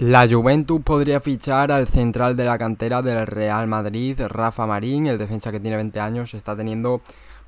La Juventus podría fichar al central de la cantera del Real Madrid, Rafa Marín, el defensa que tiene 20 años, está teniendo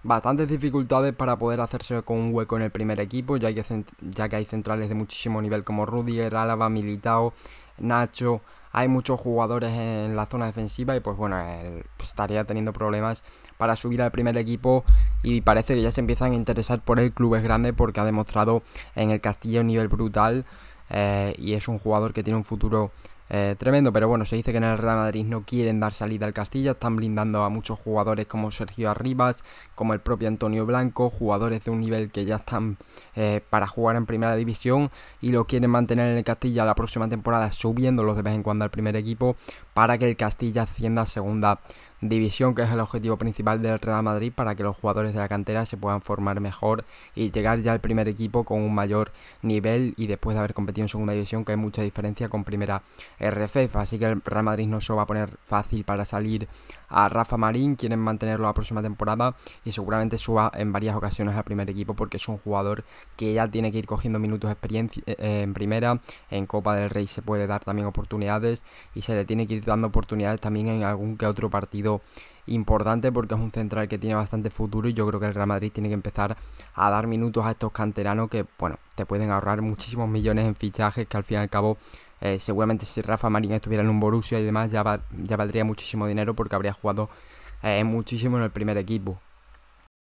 bastantes dificultades para poder hacerse con un hueco en el primer equipo, ya que, ya hay centrales de muchísimo nivel como Rudiger, Álava, Militao, Nacho, hay muchos jugadores en la zona defensiva y pues bueno, él pues, estaría teniendo problemas para subir al primer equipo y parece que ya se empiezan a interesar por el clubes grande porque ha demostrado en el Castillo un nivel brutal eh, y es un jugador que tiene un futuro eh, tremendo, pero bueno, se dice que en el Real Madrid no quieren dar salida al Castilla, están blindando a muchos jugadores como Sergio Arribas, como el propio Antonio Blanco, jugadores de un nivel que ya están eh, para jugar en primera división y lo quieren mantener en el Castilla la próxima temporada, subiéndolos de vez en cuando al primer equipo para que el Castilla ascienda a segunda división, que es el objetivo principal del Real Madrid, para que los jugadores de la cantera se puedan formar mejor y llegar ya al primer equipo con un mayor nivel y después de haber competido en segunda división, que hay mucha diferencia con primera RFF, así que el Real Madrid no se va a poner fácil para salir a Rafa Marín, quieren mantenerlo la próxima temporada y seguramente suba en varias ocasiones al primer equipo porque es un jugador que ya tiene que ir cogiendo minutos experiencia eh, eh, en primera, en Copa del Rey se puede dar también oportunidades y se le tiene que ir dando oportunidades también en algún que otro partido importante porque es un central que tiene bastante futuro y yo creo que el Real Madrid tiene que empezar a dar minutos a estos canteranos que, bueno, te pueden ahorrar muchísimos millones en fichajes que al fin y al cabo eh, seguramente si Rafa Marín estuviera en un Borussia y demás ya, valdría muchísimo dinero porque habría jugado eh, muchísimo en el primer equipo.